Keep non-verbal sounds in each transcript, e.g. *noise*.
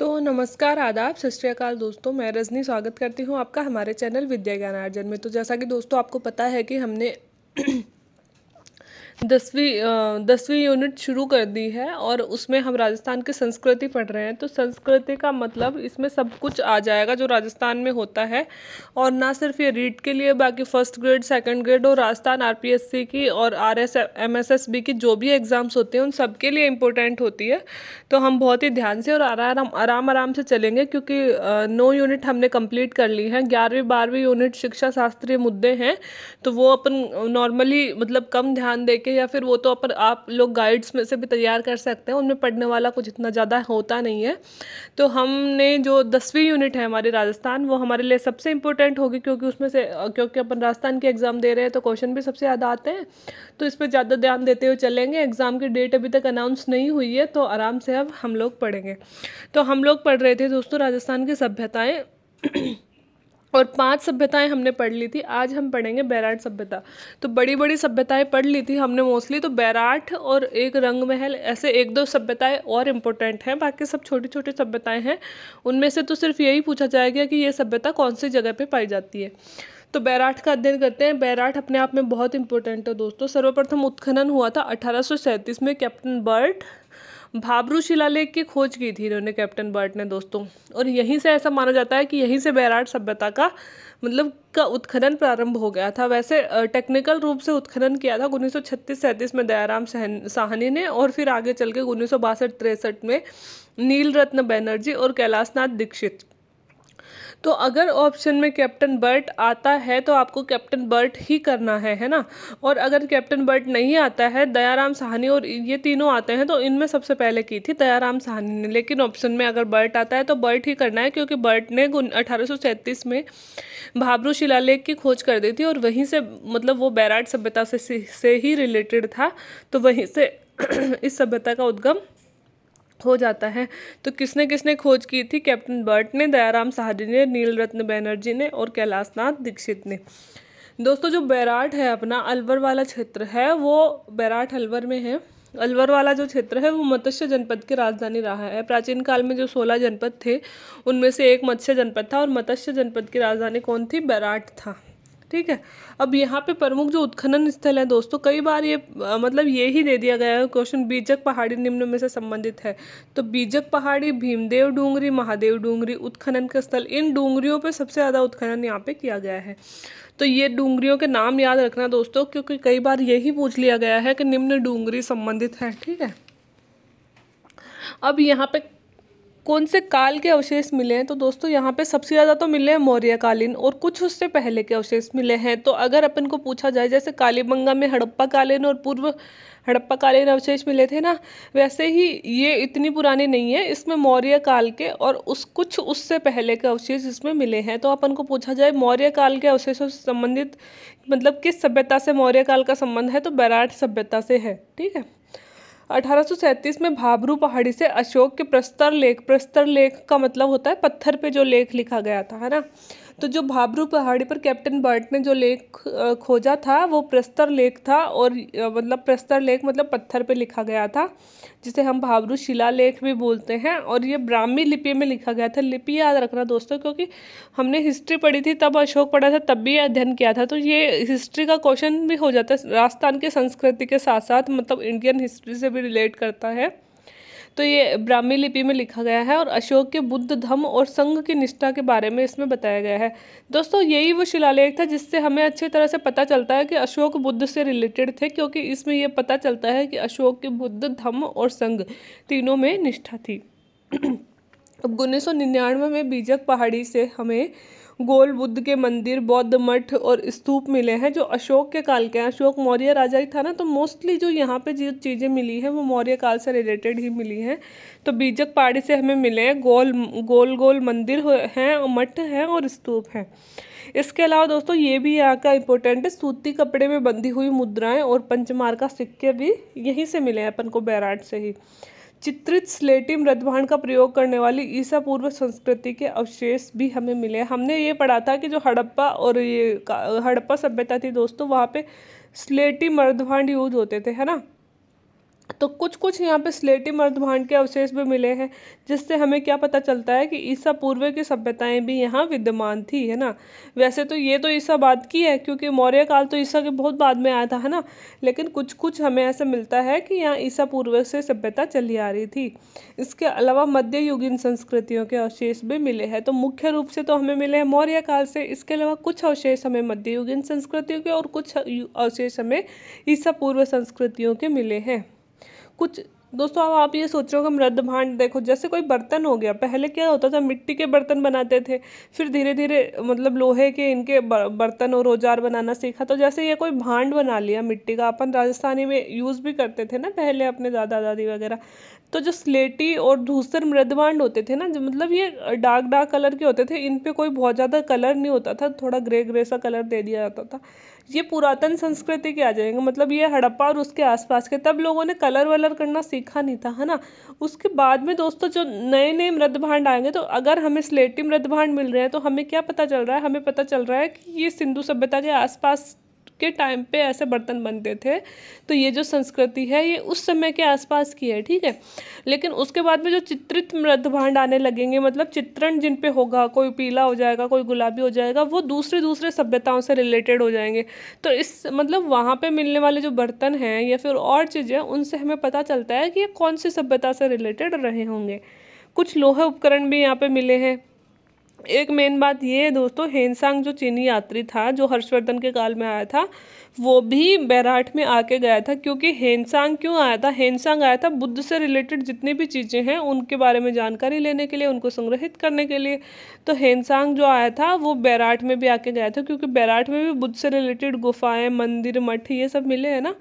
तो नमस्कार आदाब सत श्रीकाल दोस्तों मैं रजनी स्वागत करती हूँ आपका हमारे चैनल विद्या ज्ञान अर्जन में तो जैसा कि दोस्तों आपको पता है कि हमने दसवीं दसवीं यूनिट शुरू कर दी है और उसमें हम राजस्थान की संस्कृति पढ़ रहे हैं तो संस्कृति का मतलब इसमें सब कुछ आ जाएगा जो राजस्थान में होता है और ना सिर्फ ये रीड के लिए बाकी फर्स्ट ग्रेड सेकंड ग्रेड और राजस्थान आर की और आर एस की जो भी एग्ज़ाम्स होते हैं उन सब के लिए इम्पोर्टेंट होती है तो हम बहुत ही ध्यान से और आराम आराम आराम से चलेंगे क्योंकि नौ यूनिट हमने कम्प्लीट कर ली है ग्यारहवीं बारहवीं यूनिट शिक्षा शास्त्रीय मुद्दे हैं तो वो अपन नॉर्मली मतलब कम ध्यान दे लेके या फिर वो तो अपन आप लोग गाइड्स में से भी तैयार कर सकते हैं उनमें पढ़ने वाला कुछ इतना ज़्यादा होता नहीं है तो हमने जो दसवीं यूनिट है हमारे राजस्थान वो हमारे लिए सबसे इम्पोर्टेंट होगी क्योंकि उसमें से क्योंकि अपन राजस्थान के एग्ज़ाम दे रहे हैं तो क्वेश्चन भी सबसे ज़्यादा आते हैं तो इस पर ज़्यादा ध्यान देते हुए चलेंगे एग्ज़ाम की डेट अभी तक अनाउंस नहीं हुई है तो आराम से अब हम लोग पढ़ेंगे तो हम लोग पढ़ रहे थे दोस्तों राजस्थान की सभ्यताएँ और पांच सभ्यताएं हमने पढ़ ली थी आज हम पढ़ेंगे बैराट सभ्यता तो बड़ी बड़ी सभ्यताएं पढ़ ली थी हमने मोस्टली तो बैराट और एक रंग महल ऐसे एक दो सभ्यताएं और इम्पोर्टेंट हैं बाकी सब छोटी छोटी सभ्यताएं हैं उनमें से तो सिर्फ यही पूछा जाएगा कि ये सभ्यता कौन सी जगह पर पाई जाती है तो बैराट का अध्ययन करते हैं बैराट अपने आप में बहुत इंपॉर्टेंट है दोस्तों सर्वप्रथम उत्खनन हुआ था अठारह में कैप्टन बर्ट भाबरू शिलालेख की खोज की थी इन्होंने कैप्टन बर्ट ने दोस्तों और यहीं से ऐसा माना जाता है कि यहीं से बैराट सभ्यता का मतलब का उत्खनन प्रारंभ हो गया था वैसे टेक्निकल रूप से उत्खनन किया था उन्नीस सौ में दयाराम साहनी ने और फिर आगे चल के उन्नीस सौ में नीलरत्न बैनर्जी और कैलाशनाथ दीक्षित तो अगर ऑप्शन में कैप्टन बर्ट आता है तो आपको कैप्टन बर्ट ही करना है है ना और अगर कैप्टन बर्ट नहीं आता है दयाराम साहनी और ये तीनों आते हैं तो इनमें सबसे पहले की थी दयाराम साहनी ने लेकिन ऑप्शन में अगर बर्ट आता है तो बर्ट ही करना है क्योंकि बर्ट ने अठारह में भाबरू शिलालेख की खोज कर दी थी और वहीं से मतलब वो बैराट सभ्यता से से ही रिलेटेड था तो वहीं से *clears throat* इस सभ्यता का उद्गम हो जाता है तो किसने किसने खोज की थी कैप्टन बर्ट ने दयाराम सहारी ने नील रत्न बैनर्जी ने और कैलाशनाथ दीक्षित ने दोस्तों जो बैराट है अपना अलवर वाला क्षेत्र है वो बैराट अलवर में है अलवर वाला जो क्षेत्र है वो मत्स्य जनपद की राजधानी रहा है प्राचीन काल में जो सोलह जनपद थे उनमें से एक मत्स्य जनपद था और मत्स्य जनपद की राजधानी कौन थी बैराट था ठीक है अब यहाँ पे प्रमुख जो उत्खनन स्थल है दोस्तों कई बार ये आ, मतलब ये ही दे दिया गया है क्वेश्चन बीजक पहाड़ी निम्न में से संबंधित है तो बीजक पहाड़ी भीमदेव डूंगरी महादेव डूंगरी उत्खनन का स्थल इन डूंगरियों पे सबसे ज़्यादा उत्खनन यहाँ पे किया गया है तो ये डूंगरियों के नाम याद रखना दोस्तों क्योंकि कई बार यही पूछ लिया गया है कि निम्न डूंगरी संबंधित है ठीक है अब यहाँ पे कौन से काल के अवशेष मिले हैं तो दोस्तों यहाँ पे सबसे ज़्यादा तो मिले हैं मौर्यकालीन और कुछ उससे पहले के अवशेष मिले हैं तो अगर अपन को पूछा जाए जैसे कालीबंगा में हड़प्पा कालीन और पूर्व हड़प्पा कालीन अवशेष मिले थे ना वैसे ही ये इतनी पुरानी नहीं है इसमें मौर्य काल के और उस कुछ उससे पहले के अवशेष इसमें मिले हैं तो अपन को पूछा जाए मौर्य काल के अवशेषों से संबंधित मतलब किस सभ्यता से मौर्य काल का संबंध है तो बैराट सभ्यता से है ठीक है 1837 में भाबरू पहाड़ी से अशोक के प्रस्तर लेख प्रस्तर लेख का मतलब होता है पत्थर पे जो लेख लिखा गया था है ना तो जो भाबरू पहाड़ी पर कैप्टन बर्ट ने जो लेख खोजा था वो प्रस्तर लेख था और मतलब प्रस्तर लेख मतलब पत्थर पर लिखा गया था जिसे हम भाबरू शिला लेख भी बोलते हैं और ये ब्राह्मी लिपि में लिखा गया था लिपि याद रखना दोस्तों क्योंकि हमने हिस्ट्री पढ़ी थी तब अशोक पढ़ा था तब भी अध्ययन किया था तो ये हिस्ट्री का क्वेश्चन भी हो जाता है राजस्थान के संस्कृति के साथ साथ मतलब इंडियन हिस्ट्री से भी रिलेट करता है तो ये ब्राह्मी लिपि में लिखा गया है और अशोक के बुद्ध धम और संघ की निष्ठा के बारे में इसमें बताया गया है दोस्तों यही वो शिलालेख था जिससे हमें अच्छी तरह से पता चलता है कि अशोक बुद्ध से रिलेटेड थे क्योंकि इसमें यह पता चलता है कि अशोक के बुद्ध धम और संघ तीनों में निष्ठा थी *clears throat* अब उन्नीस में बीजक पहाड़ी से हमें गोल बुद्ध के मंदिर बौद्ध मठ और स्तूप मिले हैं जो अशोक के काल के हैं अशोक मौर्य राजा ही था ना तो मोस्टली जो यहाँ पे जो चीज़ें मिली हैं वो मौर्य काल से रिलेटेड ही मिली हैं तो बीजक पहाड़ी से हमें मिले हैं गोल गोल गोल मंदिर हैं मठ हैं और स्तूप हैं इसके अलावा दोस्तों ये भी यहाँ का इम्पोर्टेंट है सूती कपड़े में बंधी हुई मुद्राएं और पंचमार का सिक्के भी यहीं से मिले हैं अपन को बैराट से ही चित्रित स्लेटी रतभांड का प्रयोग करने वाली ईसा पूर्व संस्कृति के अवशेष भी हमें मिले हमने ये पढ़ा था कि जो हड़प्पा और ये हड़प्पा सभ्यता थी दोस्तों वहाँ पे स्लेटी मर्दभांड यूज होते थे है ना तो कुछ कुछ यहाँ पे स्लेटी मर्दभांड के अवशेष भी मिले हैं जिससे हमें क्या पता चलता है कि ईसा पूर्व की सभ्यताएं भी यहाँ विद्यमान थी है ना वैसे तो ये तो ईसा बाद की है क्योंकि मौर्य काल तो ईसा के बहुत बाद में आया था है ना लेकिन कुछ कुछ हमें ऐसा मिलता है कि यहाँ ईसा पूर्व से सभ्यता चली आ रही थी इसके अलावा मध्य संस्कृतियों के अवशेष भी मिले हैं तो मुख्य रूप से तो हमें मिले हैं मौर्य काल से इसके अलावा कुछ अवशेष हमें मध्य संस्कृतियों के और कुछ अवशेष हमें ईसा पूर्व संस्कृतियों के मिले हैं कुछ दोस्तों अब आप ये सोच रहे हो कि मृद भांड देखो जैसे कोई बर्तन हो गया पहले क्या होता था मिट्टी के बर्तन बनाते थे फिर धीरे धीरे मतलब लोहे के इनके बर्तन और औजार बनाना सीखा तो जैसे ये कोई भांड बना लिया मिट्टी का अपन राजस्थानी में यूज़ भी करते थे ना पहले अपने दादा दादी वगैरह तो जो स्लेटी और धूसर मृदभांड होते थे ना जो मतलब ये डार्क डार्क कलर के होते थे इन पे कोई बहुत ज़्यादा कलर नहीं होता था थोड़ा ग्रे ग्रे सा कलर दे दिया जाता था ये पुरातन संस्कृति के आ जाएंगे मतलब ये हड़प्पा और उसके आसपास के तब लोगों ने कलर वलर करना सीखा नहीं था है ना उसके बाद में दोस्तों जो नए नए मृदभांड आएंगे तो अगर हमें स्लेटी मृदभांड मिल रहे हैं तो हमें क्या पता चल रहा है हमें पता चल रहा है कि ये सिंधु सभ्यता के आसपास के टाइम पे ऐसे बर्तन बनते थे तो ये जो संस्कृति है ये उस समय के आसपास की है ठीक है लेकिन उसके बाद में जो चित्रित मृत भांड आने लगेंगे मतलब चित्रण जिन पे होगा कोई पीला हो जाएगा कोई गुलाबी हो जाएगा वो दूसरे दूसरे सभ्यताओं से रिलेटेड हो जाएंगे तो इस मतलब वहाँ पर मिलने वाले जो बर्तन हैं या फिर और चीज़ें उनसे हमें पता चलता है कि ये कौन सी सभ्यता से रिलेटेड रहे होंगे कुछ लोहे उपकरण भी यहाँ पर मिले हैं एक मेन बात ये है दोस्तों हेनसांग जो चीनी यात्री था जो हर्षवर्धन के काल में आया था वो भी बैराट में आके गया था क्योंकि हेनसांग क्यों आया था हेनसांग आया था बुद्ध से रिलेटेड जितनी भी चीज़ें हैं उनके बारे में जानकारी लेने के लिए उनको संग्रहित करने के लिए तो हेनसांग जो आया था वो बैराट में भी आके गया था क्योंकि बैराट में भी बुद्ध से रिलेटेड गुफाएँ मंदिर मठ ये सब मिले हैं ना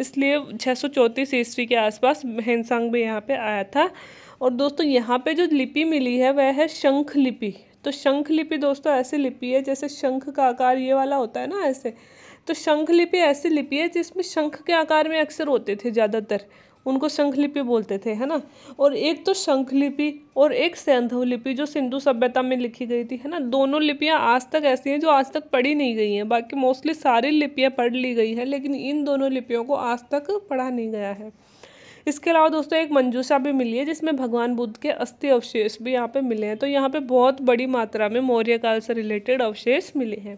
इसलिए छः सौ चौंतीस ईस्वी के आसपास हेनसांग भी यहाँ पर आया था और दोस्तों यहाँ पे जो लिपि मिली है वह है शंख लिपि तो शंख लिपि दोस्तों ऐसी लिपि है जैसे शंख का आकार ये वाला होता है ना ऐसे तो शंख लिपि ऐसी लिपि है जिसमें शंख के आकार में अक्सर होते थे ज़्यादातर उनको शंख लिपि बोलते थे है ना और एक तो शंख लिपि और एक सैंधव लिपि जो सिंधु सभ्यता में लिखी गई थी है ना दोनों लिपियाँ आज तक ऐसी हैं जो आज तक पढ़ी नहीं गई हैं बाकी मोस्टली सारी लिपियाँ पढ़ ली गई है लेकिन इन दोनों लिपियों को आज तक पढ़ा नहीं गया है इसके अलावा दोस्तों एक मंजूषा भी मिली है जिसमें भगवान बुद्ध के अस्थि अवशेष भी यहाँ पे मिले हैं तो यहाँ पे बहुत बड़ी मात्रा में मौर्य काल से रिलेटेड अवशेष मिले हैं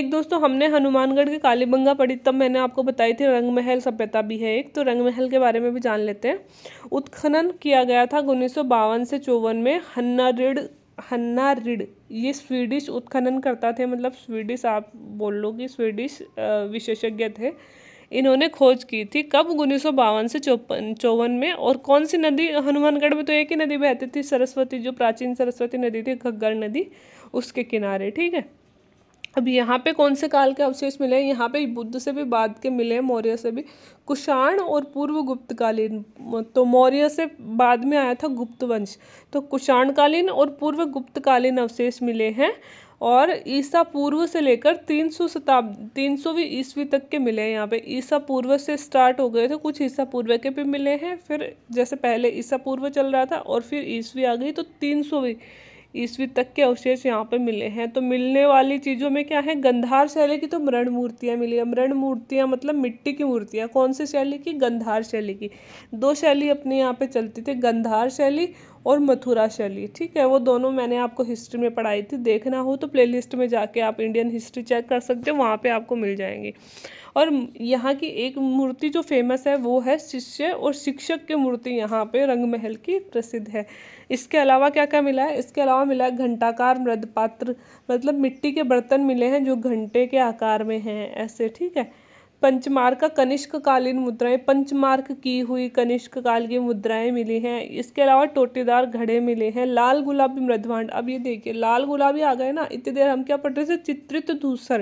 एक दोस्तों हमने हनुमानगढ़ के कालीबंगा पढ़ी तब मैंने आपको बताई थी रंगमहल सभ्यता भी है एक तो रंगमहल के बारे में भी जान लेते हैं उत्खनन किया गया था उन्नीस से चौवन में हन्नारिड हन्नारिड ये स्वीडिश उत्खनन करता थे मतलब स्वीडिश आप बोल लो कि स्वीडिश विशेषज्ञ थे इन्होंने खोज की थी कब उन्नीस से चौपन चौवन में और कौन सी नदी हनुमानगढ़ में तो एक ही नदी बहती थी सरस्वती जो प्राचीन सरस्वती नदी थी घग्गर नदी उसके किनारे ठीक है अब यहाँ पे कौन से काल के अवशेष मिले हैं यहाँ पे बुद्ध से भी बाद के मिले हैं मौर्य से भी कुषाण और पूर्व गुप्तकालीन तो मौर्य से बाद में आया था गुप्त वंश तो कुषाणकालीन और पूर्व गुप्तकालीन अवशेष मिले हैं और ईसा पूर्व से लेकर तीन सौ शताब्दी तीन सौवीं ईस्वी तक के मिले हैं यहाँ पे ईसा पूर्व से स्टार्ट हो गए थे कुछ ईसा पूर्व के भी मिले हैं फिर जैसे पहले ईसा पूर्व चल रहा था और फिर ईस्वी आ गई तो तीन सौवीं ईस्वी तक के अवशेष यहाँ पर मिले हैं तो मिलने वाली चीज़ों में क्या है गंधार शैली की तो मृण मूर्तियाँ मिली है मृण मूर्तियाँ मतलब मिट्टी की मूर्तियाँ कौन सी शैली की गंधार शैली की दो शैली अपने यहाँ पे चलती थी गंधार शैली और मथुरा शैली ठीक है वो दोनों मैंने आपको हिस्ट्री में पढ़ाई थी देखना हो तो प्लेलिस्ट में जाके आप इंडियन हिस्ट्री चेक कर सकते हो वहाँ पे आपको मिल जाएंगी और यहाँ की एक मूर्ति जो फेमस है वो है शिष्य और शिक्षक की मूर्ति यहाँ पे महल की प्रसिद्ध है इसके अलावा क्या क्या मिला है इसके अलावा मिला है घंटाकार मृदपात्र मतलब मिट्टी के बर्तन मिले हैं जो घंटे के आकार में हैं ऐसे ठीक है पंचमार्क का कनिष्क कालीन मुद्राएं पंचमार्क की हुई कनिष्क काल की मुद्राएं मिली हैं इसके अलावा टोटेदार घड़े मिले हैं लाल गुलाबी मृदभांड अब ये देखिए लाल गुलाबी आ गए ना इतनी देर हम क्या पढ़ रहे थे चित्रित धूसर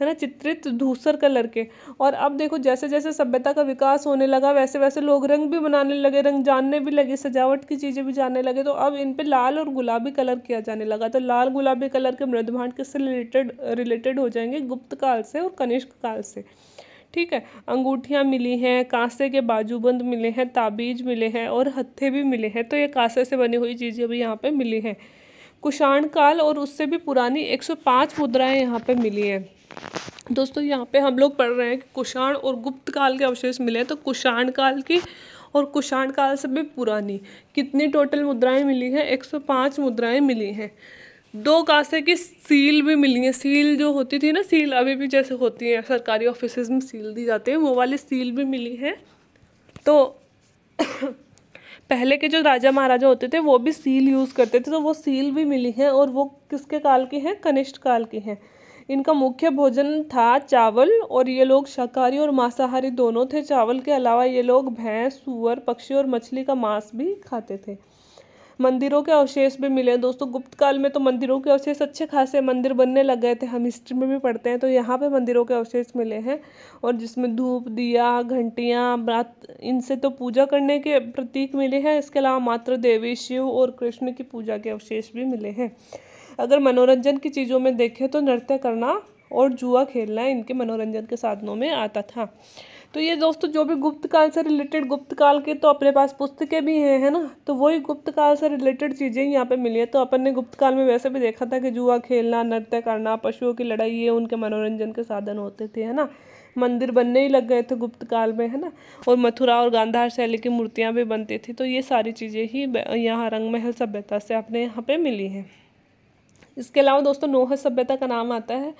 है ना चित्रित धूसर कलर के और अब देखो जैसे जैसे सभ्यता का विकास होने लगा वैसे वैसे लोग रंग भी बनाने लगे रंग जानने भी लगे सजावट की चीज़ें भी जानने लगे तो अब इन पर लाल और गुलाबी कलर किया जाने लगा तो लाल गुलाबी कलर के मृदभांड किससे रिलेटेड रिलेटेड हो जाएंगे गुप्त काल से और कनिष्क काल से ठीक है अंगूठियाँ मिली हैं कांसे के बाजूबंद मिले हैं ताबीज मिले हैं और हत्थे भी मिले हैं तो ये कांसे से बनी हुई चीज़ें भी यहाँ पर मिली हैं कुषाण काल और उससे भी पुरानी 105 मुद्राएं यहाँ पे मिली हैं दोस्तों यहाँ पे हम लोग पढ़ रहे हैं कि कुषाण और गुप्त काल के अवशेष मिले हैं तो कुषाण काल की और कुषाण काल से भी पुरानी कितनी टोटल मुद्राएं मिली हैं 105 मुद्राएं मिली हैं दो कांसे की सील भी मिली है सील जो होती थी ना सील अभी भी जैसे होती है सरकारी ऑफिस में सील दी जाती है वो वाली सील भी मिली है तो *coughs* पहले के जो राजा महाराजा होते थे वो भी सील यूज़ करते थे तो वो सील भी मिली है और वो किसके काल की हैं कनिष्ठ काल की हैं इनका मुख्य भोजन था चावल और ये लोग शाकाहारी और मांसाहारी दोनों थे चावल के अलावा ये लोग भैंस सूअर पक्षी और मछली का मांस भी खाते थे मंदिरों के अवशेष भी मिले हैं दोस्तों गुप्त काल में तो मंदिरों के अवशेष अच्छे खासे मंदिर बनने लग गए थे हम हिस्ट्री में भी पढ़ते हैं तो यहाँ पे मंदिरों के अवशेष मिले हैं और जिसमें धूप दिया घंटियाँ रात इनसे तो पूजा करने के प्रतीक मिले हैं इसके अलावा मात्र देवी शिव और कृष्ण की पूजा के अवशेष भी मिले हैं अगर मनोरंजन की चीज़ों में देखें तो नृत्य करना और जुआ खेलना इनके मनोरंजन के साधनों में आता था तो ये दोस्तों जो भी गुप्त काल से रिलेटेड गुप्त काल के तो अपने पास पुस्तकें भी हैं है ना तो वही गुप्त काल से रिलेटेड चीज़ें यहाँ पे मिली हैं तो अपन ने गुप्त काल में वैसे भी देखा था कि जुआ खेलना नृत्य करना पशुओं की लड़ाई ये उनके मनोरंजन के साधन होते थे है ना मंदिर बनने ही लग गए थे गुप्त काल में है ना और मथुरा और गांधार शैली की मूर्तियाँ भी बनती थी तो ये सारी चीज़ें ही यहाँ रंगमहल सभ्यता से अपने यहाँ पर मिली हैं इसके अलावा दोस्तों नोह सभ्यता का नाम आता है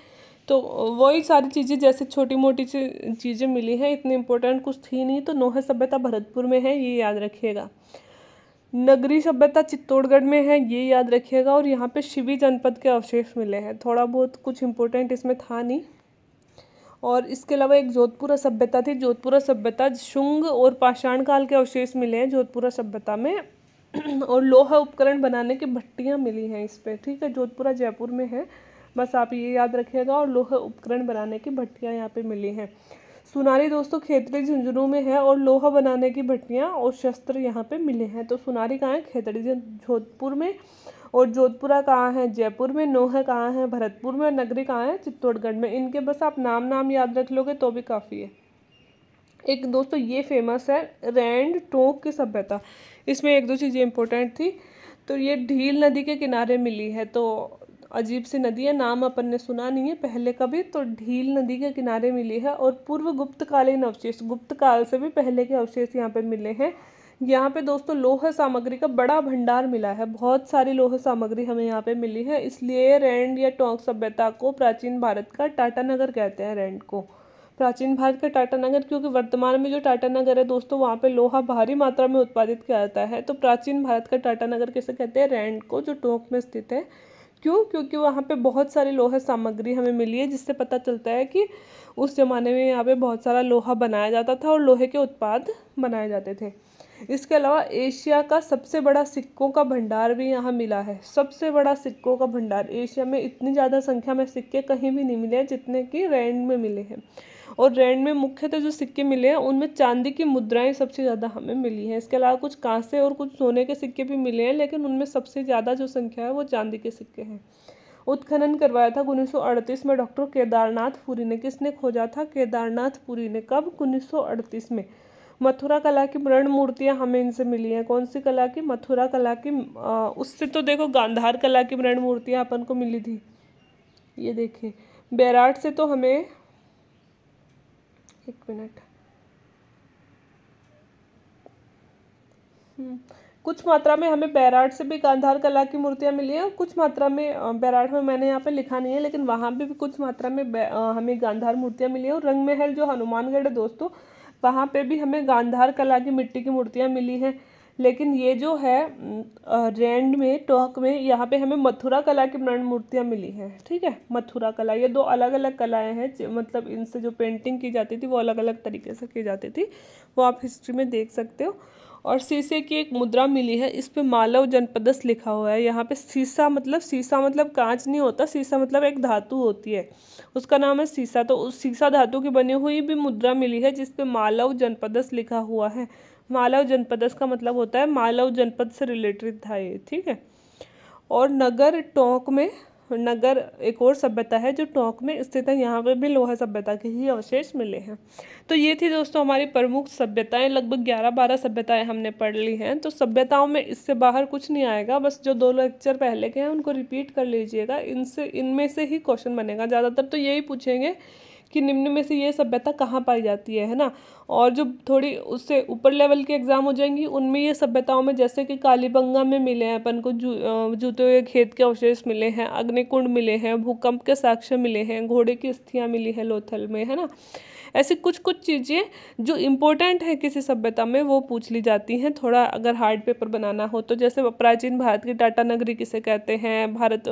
तो वही सारी चीज़ें जैसे छोटी मोटी चीज़ें मिली हैं इतनी इम्पोर्टेंट कुछ थी नहीं तो नोह सभ्यता भरतपुर में है ये याद रखिएगा नगरी सभ्यता चित्तौड़गढ़ में है ये याद रखिएगा और यहाँ पे शिवी जनपद के अवशेष मिले हैं थोड़ा बहुत कुछ इम्पोर्टेंट इसमें था नहीं और इसके अलावा एक जोधपुरा सभ्यता थी जोधपुरा सभ्यता शुंग और पाषाण काल के अवशेष मिले हैं जोधपुरा सभ्यता में और लोहा उपकरण बनाने की भट्टियाँ मिली हैं इस पर ठीक है जोधपुरा जयपुर में है बस आप ये याद रखिएगा और लोह उपकरण बनाने की भट्टियाँ यहाँ पर मिली हैं सुनारी दोस्तों खेतड़ी झुंझुनू में है और लोहा बनाने की भट्टियाँ और शस्त्र यहाँ पे मिले हैं तो सुनारी कहाँ है खेतड़ी जोधपुर में और जोधपुरा कहाँ है जयपुर में नोह कहाँ है भरतपुर में नगरी कहाँ है चित्तौड़गढ़ में इनके बस आप नाम नाम याद रख लोगे तो भी काफ़ी है एक दोस्तों ये फेमस है रैंड टोंक की सभ्यता इसमें एक दो चीज़ें इंपॉर्टेंट थी तो ये ढील नदी के किनारे मिली है तो अजीब सी नदी है नाम अपन ने सुना नहीं है पहले कभी तो ढील नदी के किनारे मिली है और पूर्व गुप्तकालीन अवशेष गुप्त काल से भी पहले के अवशेष यहाँ पे मिले हैं यहाँ पे दोस्तों लोह सामग्री का बड़ा भंडार मिला है बहुत सारी लोह सामग्री हमें यहाँ पे मिली है इसलिए रैंड या टोंक सभ्यता को प्राचीन भारत का टाटानगर कहते हैं रैंड को प्राचीन भारत का टाटानगर क्योंकि वर्तमान में जो टाटानगर है दोस्तों वहाँ पे लोहा भारी मात्रा में उत्पादित किया जाता है तो प्राचीन भारत का टाटानगर कैसे कहते हैं रैंड को जो टोंक में स्थित है क्यों क्योंकि वहाँ पे बहुत सारी लोहा सामग्री हमें मिली है जिससे पता चलता है कि उस ज़माने में यहाँ पे बहुत सारा लोहा बनाया जाता था और लोहे के उत्पाद बनाए जाते थे इसके अलावा एशिया का सबसे बड़ा सिक्कों का भंडार भी यहाँ मिला है सबसे बड़ा सिक्कों का भंडार एशिया में इतनी ज़्यादा संख्या में सिक्के कहीं भी नहीं मिले हैं जितने कि रैंड में मिले हैं और रैंड में मुख्यतः तो जो सिक्के मिले हैं उनमें चांदी की मुद्राएं सबसे ज़्यादा हमें मिली हैं इसके अलावा कुछ कांसे और कुछ सोने के सिक्के भी मिले हैं लेकिन उनमें सबसे ज़्यादा जो संख्या है वो चांदी के सिक्के हैं उत्खनन करवाया था उन्नीस में डॉक्टर केदारनाथ पुरी ने किसने खोजा था केदारनाथ पुरी ने कब उन्नीस में मथुरा कला की मृण मूर्तियाँ हमें इनसे मिली हैं कौन सी कला की मथुरा कला की आ, उससे तो देखो गांधार कला की मृण मूर्तियाँ अपन को मिली थी ये देखिए बैराट से तो हमें एक मिनट हम्म, कुछ मात्रा में हमें बैराट से भी गांधार कला की मूर्तियां मिली है कुछ मात्रा में बैराट में मैंने यहाँ पे लिखा नहीं है लेकिन वहाँ भी, भी कुछ मात्रा में हमें गांधार मूर्तियां मिली है और रंग महल जो हनुमानगढ़ है दोस्तों वहाँ पे भी हमें गांधार कला की मिट्टी की मूर्तियां मिली हैं लेकिन ये जो है रैंड में टोंक में यहाँ पे हमें मथुरा कला की प्रण मूर्तियाँ मिली हैं ठीक है मथुरा कला ये दो अलग अलग कलाएं हैं मतलब इनसे जो पेंटिंग की जाती थी वो अलग अलग तरीके से की जाती थी वो आप हिस्ट्री में देख सकते हो और शीशे की एक मुद्रा मिली है इस पर मालव जनपदस लिखा हुआ है यहाँ पे शीशा मतलब शीशा मतलब कांच नहीं होता शीशा मतलब एक धातु होती है उसका नाम है शीशा तो उस शीशा धातु की बनी हुई भी मुद्रा मिली है जिस पर मालव जनपदस लिखा हुआ है मालव जनपद इसका मतलब होता है मालव जनपद से रिलेटेड था ये ठीक है और नगर टोंक में नगर एक और सभ्यता है जो टोंक में स्थित है यहाँ पर भी लोहा सभ्यता के ही अवशेष मिले हैं तो ये थी दोस्तों हमारी प्रमुख सभ्यताएं लगभग ग्यारह बारह सभ्यताएं हमने पढ़ ली हैं तो सभ्यताओं में इससे बाहर कुछ नहीं आएगा बस जो दो लेक्चर पहले के हैं उनको रिपीट कर लीजिएगा इनसे इनमें से ही क्वेश्चन बनेगा ज़्यादातर तो यही पूछेंगे कि निम्न में से ये सभ्यता कहाँ पाई जाती है है ना और जो थोड़ी उससे ऊपर लेवल के एग्ज़ाम हो जाएंगी उनमें ये सभ्यताओं में जैसे कि कालीबंगा में मिले हैं अपन को जू जूते हुए खेत के अवशेष मिले हैं अग्निकुंड मिले हैं भूकंप के साक्ष्य मिले हैं घोड़े की अस्थियाँ मिली हैं लोथल में है ना ऐसी कुछ कुछ चीज़ें जो इम्पोर्टेंट हैं किसी सभ्यता में वो पूछ ली जाती हैं थोड़ा अगर हार्ड पेपर बनाना हो तो जैसे प्राचीन भारत की टाटा नगरी किसे कहते हैं भारत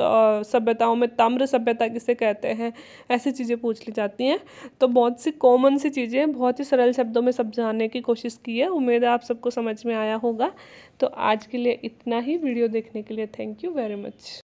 सभ्यताओं में ताम्र सभ्यता किसे कहते हैं ऐसी चीज़ें पूछ ली जाती हैं होती हैं तो बहुत सी कॉमन सी चीज़ें बहुत ही सरल शब्दों में समझाने की कोशिश की है उम्मीद है आप सबको समझ में आया होगा तो आज के लिए इतना ही वीडियो देखने के लिए थैंक यू वेरी मच